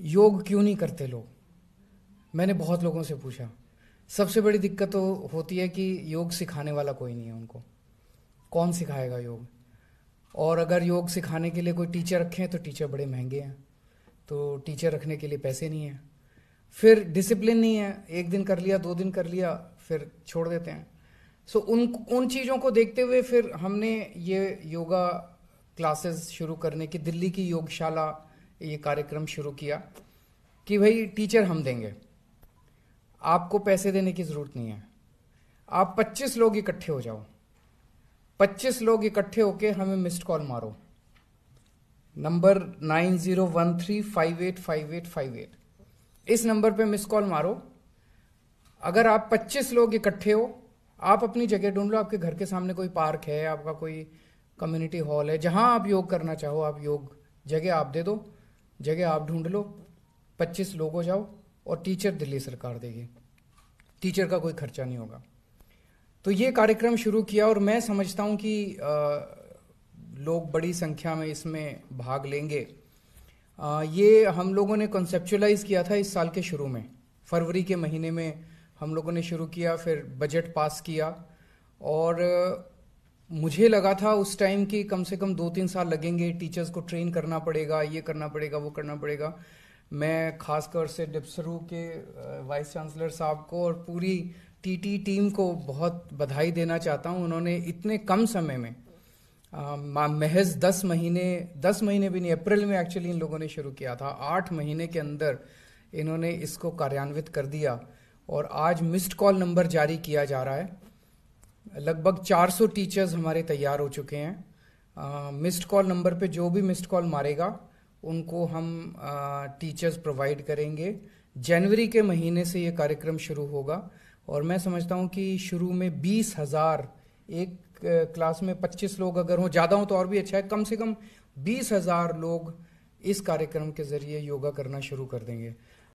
योग क्यों नहीं करते लोग मैंने बहुत लोगों से पूछा सबसे बड़ी दिक्कत तो होती है कि योग सिखाने वाला कोई नहीं है उनको कौन सिखाएगा योग और अगर योग सिखाने के लिए कोई टीचर रखें तो टीचर बड़े महंगे हैं तो टीचर रखने के लिए पैसे नहीं हैं फिर डिसिप्लिन नहीं है एक दिन कर लिया दो दिन कर लिया फिर छोड़ देते हैं सो so, उन उन चीज़ों को देखते हुए फिर हमने ये योगा क्लासेस शुरू करने की दिल्ली की योगशाला ये कार्यक्रम शुरू किया कि भाई टीचर हम देंगे आपको पैसे देने की ज़रूरत नहीं है आप 25 लोग इकट्ठे हो जाओ 25 लोग इकट्ठे होके हमें मिस्ड कॉल मारो number nine zero one three five eight five eight five eight इस नंबर पे मिस कॉल मारो अगर आप 25 लोग इकट्ठे हो आप अपनी जगह ढूंढ लो आपके घर के सामने कोई पार्क है आपका कोई कम्युनिटी हॉल है जहां आप योग करना चाहो आप योग जगह आप दे दो जगह आप ढूंढ लो पच्चीस लोग हो जाओ और टीचर दिल्ली सरकार देगी टीचर का कोई खर्चा नहीं होगा तो ये कार्यक्रम शुरू किया और मैं समझता हूँ कि आ, लोग बड़ी संख्या में इसमें भाग लेंगे आ, ये हम लोगों ने कॉन्सेप्चुलाइज किया था इस साल के शुरू में फरवरी के महीने में हम लोगों ने शुरू किया फिर बजट पास किया और मुझे लगा था उस टाइम कि कम से कम दो तीन साल लगेंगे टीचर्स को ट्रेन करना पड़ेगा ये करना पड़ेगा वो करना पड़ेगा मैं खासकर से डिप्सरू के वाइस चांसलर साहब को और पूरी टीटी टीम को बहुत बधाई देना चाहता हूँ उन्होंने इतने कम समय में महज दस महीने दस महीने भी नहीं अप्रैल में एक्चुअली इन लोगों ने शुरू किया था आठ महीने के अंदर इन्होंने इसको कार्यान्वित कर दिया और आज मिस्ड कॉल नंबर जारी किया जा रहा है लगभग 400 टीचर्स हमारे तैयार हो चुके हैं मिस्ड कॉल नंबर पे जो भी मिस्ड कॉल मारेगा उनको हम टीचर्स प्रोवाइड करेंगे जनवरी के महीने से ये कार्यक्रम शुरू होगा और मैं समझता हूँ कि शुरू में बीस हज़ार एक क्लास में पच्चीस लोग अगर हों ज़्यादा हों तो और भी अच्छा है कम से कम बीस हज़ार लोग इस कार्यक्रम के ज़रिए योगा करना शुरू कर देंगे